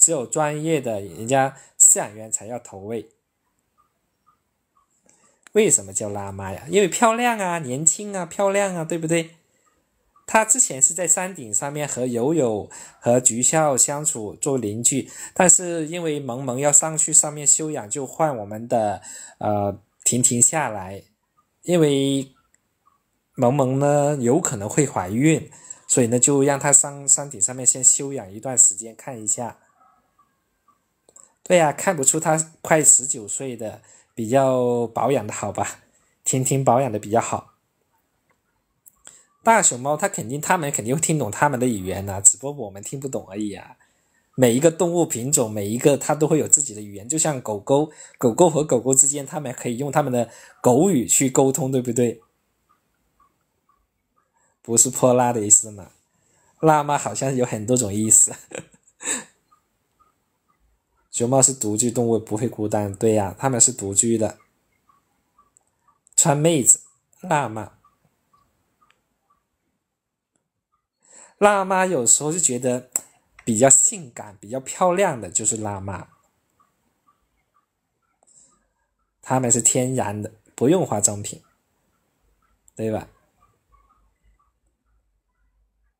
只有专业的，人家饲养员才要投喂。为什么叫拉妈呀？因为漂亮啊，年轻啊，漂亮啊，对不对？他之前是在山顶上面和友友和菊笑相处做邻居，但是因为萌萌要上去上面休养，就换我们的呃婷婷下来。因为萌萌呢有可能会怀孕，所以呢就让她上山顶上面先休养一段时间，看一下。对呀，看不出他快十九岁的，比较保养的好吧？婷婷保养的比较好。大熊猫，它肯定，它们肯定会听懂它们的语言呐。只不过我们听不懂而已啊。每一个动物品种，每一个它都会有自己的语言，就像狗狗，狗狗和狗狗之间，它们可以用它们的狗语去沟通，对不对？不是泼辣的意思嘛？辣嘛，好像有很多种意思。熊猫是独居动物，不会孤单，对呀，它们是独居的。川妹子、辣妈、辣妈有时候就觉得比较性感、比较漂亮的就是辣妈。他们是天然的，不用化妆品，对吧？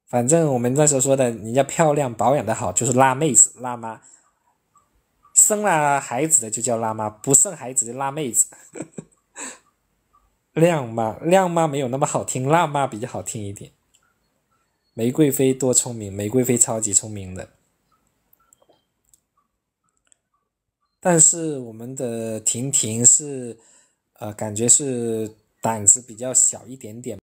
反正我们那时候说的，人家漂亮、保养的好，就是辣妹子、辣妈。生了孩子的就叫辣妈，不生孩子的辣妹子。靓 妈，靓妈没有那么好听，辣妈比较好听一点。玫瑰妃多聪明，玫瑰妃超级聪明的。但是我们的婷婷是，呃，感觉是胆子比较小一点点。